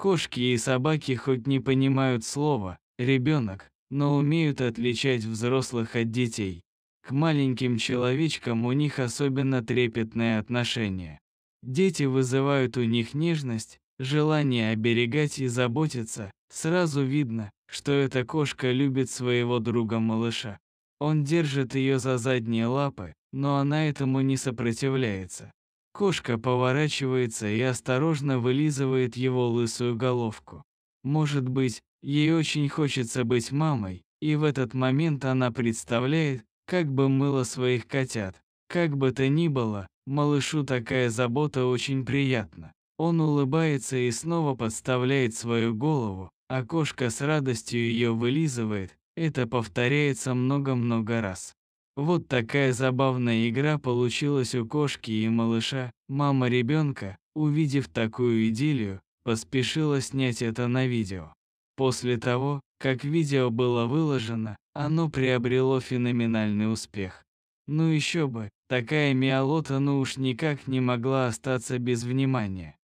Кошки и собаки хоть не понимают слова «ребенок», но умеют отличать взрослых от детей. К маленьким человечкам у них особенно трепетное отношение. Дети вызывают у них нежность, желание оберегать и заботиться. Сразу видно, что эта кошка любит своего друга-малыша. Он держит ее за задние лапы, но она этому не сопротивляется. Кошка поворачивается и осторожно вылизывает его лысую головку. Может быть, ей очень хочется быть мамой, и в этот момент она представляет, как бы мыла своих котят. Как бы то ни было, малышу такая забота очень приятна. Он улыбается и снова подставляет свою голову, а кошка с радостью ее вылизывает. Это повторяется много-много раз. Вот такая забавная игра получилась у кошки и малыша. Мама ребенка, увидев такую идиллию, поспешила снять это на видео. После того, как видео было выложено, оно приобрело феноменальный успех. Ну еще бы, такая миолота ну уж никак не могла остаться без внимания.